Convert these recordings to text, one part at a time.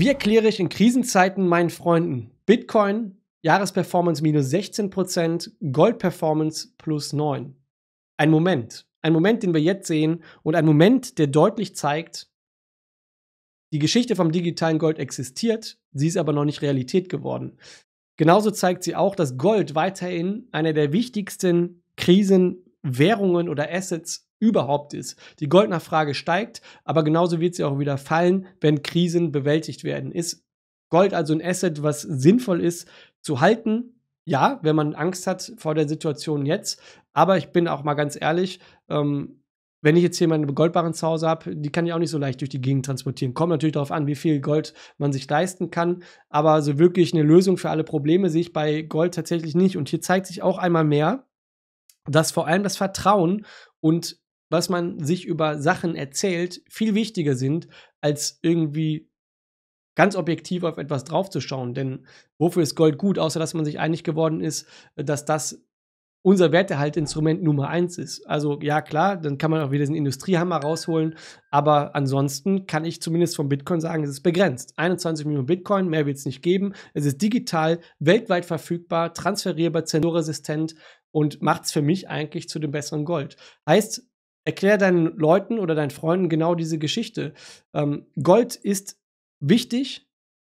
Wie erkläre ich in Krisenzeiten meinen Freunden Bitcoin, Jahresperformance minus 16%, Goldperformance plus 9%? Ein Moment, ein Moment, den wir jetzt sehen und ein Moment, der deutlich zeigt, die Geschichte vom digitalen Gold existiert, sie ist aber noch nicht Realität geworden. Genauso zeigt sie auch, dass Gold weiterhin einer der wichtigsten Krisenwährungen oder Assets überhaupt ist. Die Goldnachfrage steigt, aber genauso wird sie auch wieder fallen, wenn Krisen bewältigt werden. Ist Gold also ein Asset, was sinnvoll ist zu halten? Ja, wenn man Angst hat vor der Situation jetzt. Aber ich bin auch mal ganz ehrlich, ähm, wenn ich jetzt hier meine Goldbarren zu Hause habe, die kann ich auch nicht so leicht durch die Gegend transportieren. Kommt natürlich darauf an, wie viel Gold man sich leisten kann. Aber so wirklich eine Lösung für alle Probleme sehe ich bei Gold tatsächlich nicht. Und hier zeigt sich auch einmal mehr, dass vor allem das Vertrauen und was man sich über Sachen erzählt, viel wichtiger sind, als irgendwie ganz objektiv auf etwas draufzuschauen. Denn wofür ist Gold gut, außer dass man sich einig geworden ist, äh, dass das unser Wertehaltinstrument Nummer eins ist. Also ja, klar, dann kann man auch wieder diesen Industriehammer rausholen, aber ansonsten kann ich zumindest vom Bitcoin sagen, es ist begrenzt. 21 Millionen Bitcoin, mehr wird es nicht geben. Es ist digital, weltweit verfügbar, transferierbar, zensurresistent und macht es für mich eigentlich zu dem besseren Gold. Heißt, Erklär deinen Leuten oder deinen Freunden genau diese Geschichte. Ähm, Gold ist wichtig,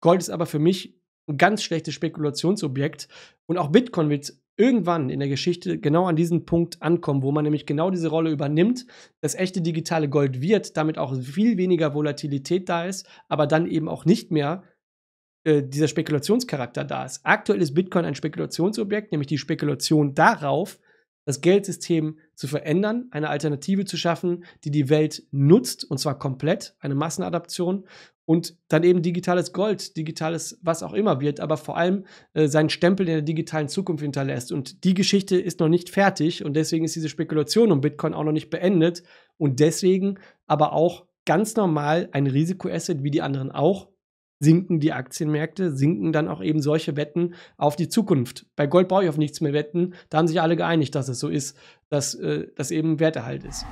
Gold ist aber für mich ein ganz schlechtes Spekulationsobjekt. Und auch Bitcoin wird irgendwann in der Geschichte genau an diesen Punkt ankommen, wo man nämlich genau diese Rolle übernimmt, das echte digitale Gold wird, damit auch viel weniger Volatilität da ist, aber dann eben auch nicht mehr äh, dieser Spekulationscharakter da ist. Aktuell ist Bitcoin ein Spekulationsobjekt, nämlich die Spekulation darauf, das Geldsystem zu verändern, eine Alternative zu schaffen, die die Welt nutzt, und zwar komplett, eine Massenadaption und dann eben digitales Gold, digitales was auch immer wird, aber vor allem äh, seinen Stempel in der digitalen Zukunft hinterlässt. Und die Geschichte ist noch nicht fertig und deswegen ist diese Spekulation um Bitcoin auch noch nicht beendet und deswegen aber auch ganz normal ein Risikoasset wie die anderen auch sinken die Aktienmärkte, sinken dann auch eben solche Wetten auf die Zukunft. Bei Gold brauche ich auf nichts mehr wetten. Da haben sich alle geeinigt, dass es so ist, dass äh, das eben Werterhalt ist.